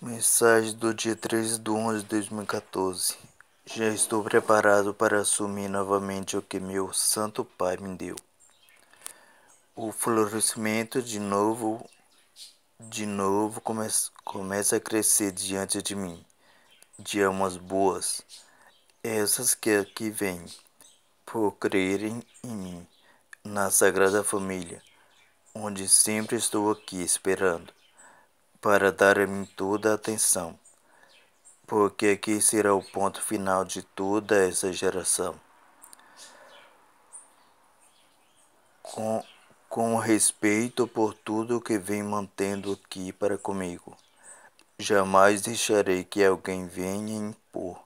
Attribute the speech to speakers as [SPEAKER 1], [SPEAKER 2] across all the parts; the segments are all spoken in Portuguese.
[SPEAKER 1] Mensagem do dia 3 de 11 de 2014 Já estou preparado para assumir novamente o que meu Santo Pai me deu. O florescimento de novo, de novo come começa a crescer diante de mim, de almas boas, essas que aqui vêm, por crerem em mim, na Sagrada Família, onde sempre estou aqui esperando para dar-me toda a atenção, porque aqui será o ponto final de toda essa geração. Com, com respeito por tudo que vem mantendo aqui para comigo, jamais deixarei que alguém venha impor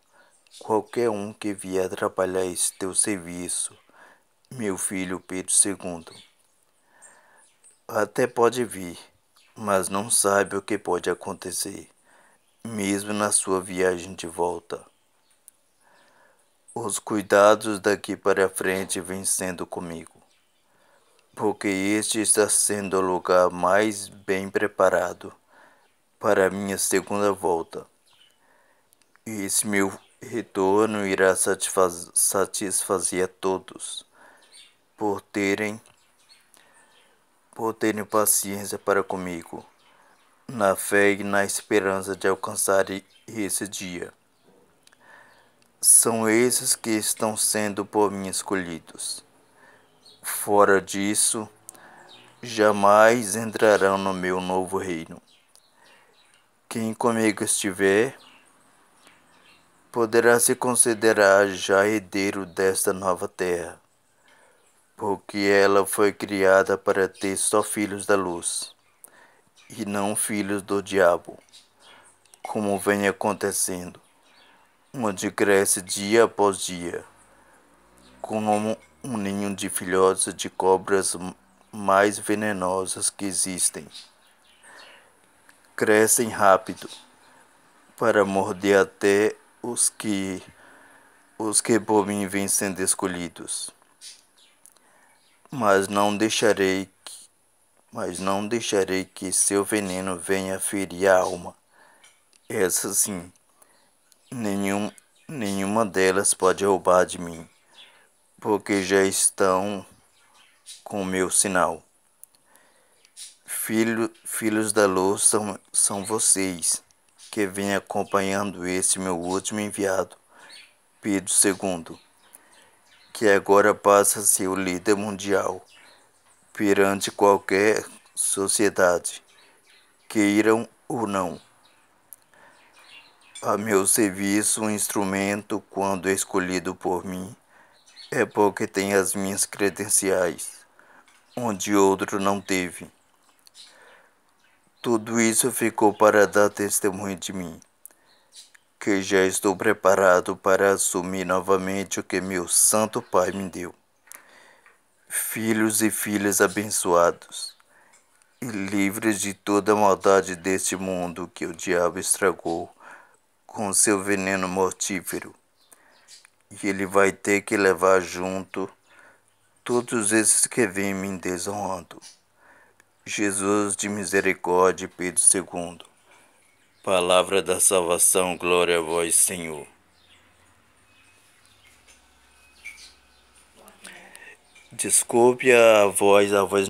[SPEAKER 1] qualquer um que vier atrapalhar esse teu serviço, meu filho Pedro II. Até pode vir mas não sabe o que pode acontecer, mesmo na sua viagem de volta. Os cuidados daqui para frente vêm sendo comigo, porque este está sendo o lugar mais bem preparado para minha segunda volta. E esse meu retorno irá satisfaz satisfazer a todos por terem por terem paciência para comigo, na fé e na esperança de alcançar esse dia. São esses que estão sendo por mim escolhidos. Fora disso, jamais entrarão no meu novo reino. Quem comigo estiver, poderá se considerar já herdeiro desta nova terra porque ela foi criada para ter só filhos da luz, e não filhos do diabo, como vem acontecendo, onde cresce dia após dia, como um ninho de filhotes de cobras mais venenosas que existem. Crescem rápido, para morder até os que os que por mim vêm sendo escolhidos mas não deixarei que, mas não deixarei que seu veneno venha ferir a alma. Essa sim, nenhum, nenhuma delas pode roubar de mim, porque já estão com meu sinal. Filho, filhos da luz são, são vocês que vêm acompanhando esse meu último enviado, Pedro II que agora passa a ser o líder mundial perante qualquer sociedade, queiram ou não. A meu serviço, um instrumento, quando é escolhido por mim, é porque tem as minhas credenciais, onde outro não teve. Tudo isso ficou para dar testemunho de mim que já estou preparado para assumir novamente o que meu Santo Pai me deu. Filhos e filhas abençoados, e livres de toda a maldade deste mundo que o diabo estragou com seu veneno mortífero. E ele vai ter que levar junto todos esses que vêm me desonrando. Jesus de misericórdia, Pedro II. Palavra da salvação, glória a vós, Senhor. Desculpe a voz, a voz